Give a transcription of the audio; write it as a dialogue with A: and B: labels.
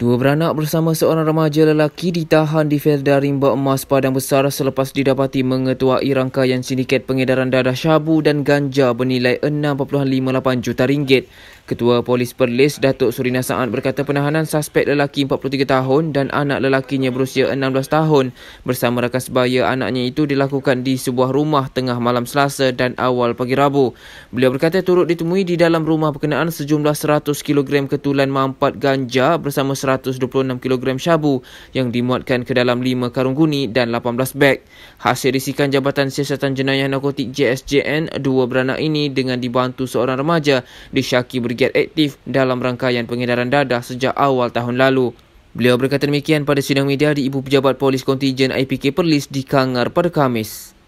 A: Dua beranak bersama seorang remaja lelaki ditahan di Felda Rimba Emas Padang Besar selepas didapati mengetuai rangkaian sindiket pengedaran dadah syabu dan ganja bernilai 6.58 juta ringgit. Ketua Polis Perlis Datuk Surina Saad berkata penahanan suspek lelaki 43 tahun dan anak lelakinya berusia 16 tahun bersama rakan sebaya anaknya itu dilakukan di sebuah rumah tengah malam Selasa dan awal pagi Rabu. Beliau berkata turut ditemui di dalam rumah berkenaan sejumlah 100 kg ketulan mampat ganja bersama 126 kg syabu yang dimuatkan ke dalam 5 karung guni dan 18 beg. Hasil risikan Jabatan Siasatan Jenayah Narkotik JSJN, dua beranak ini dengan dibantu seorang remaja disyaki bergerak berpikir aktif dalam rangkaian pengedaran dadah sejak awal tahun lalu. Beliau berkata demikian pada sidang media di Ibu Pejabat Polis Kontijen IPK Perlis di Kangar pada Khamis.